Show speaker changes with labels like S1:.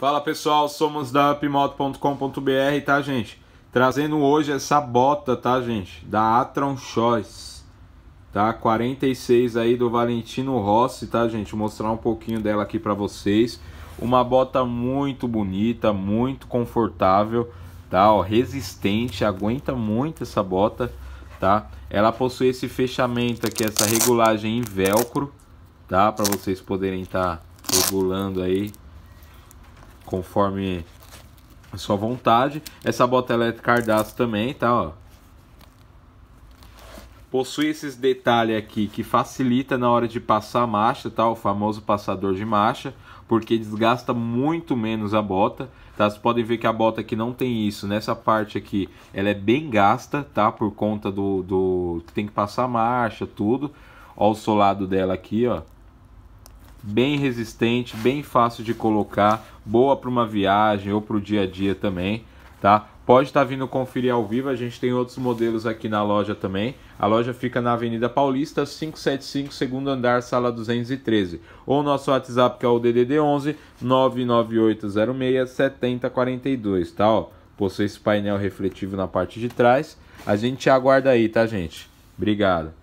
S1: Fala pessoal, somos da upmoto.com.br, tá gente? Trazendo hoje essa bota, tá gente? Da Atron Choice, tá? 46 aí do Valentino Rossi, tá gente? Vou mostrar um pouquinho dela aqui pra vocês. Uma bota muito bonita, muito confortável, tá? Ó, resistente, aguenta muito essa bota, tá? Ela possui esse fechamento aqui, essa regulagem em velcro, tá? Pra vocês poderem estar tá regulando aí conforme a sua vontade. Essa bota ela é cardaço também, tá? Ó. Possui esses detalhes aqui que facilita na hora de passar a marcha, tá? O famoso passador de marcha, porque desgasta muito menos a bota, tá? Vocês podem ver que a bota aqui não tem isso. Nessa parte aqui, ela é bem gasta, tá? Por conta do, do... tem que passar a marcha, tudo. Ó o solado dela aqui, ó bem resistente, bem fácil de colocar, boa para uma viagem ou para o dia a dia também, tá? Pode estar tá vindo conferir ao vivo, a gente tem outros modelos aqui na loja também. A loja fica na Avenida Paulista, 575, segundo andar, sala 213. Ou nosso WhatsApp que é o DDD 11 99806 7042, tá? Ó, possui esse painel refletivo na parte de trás. A gente aguarda aí, tá, gente? Obrigado.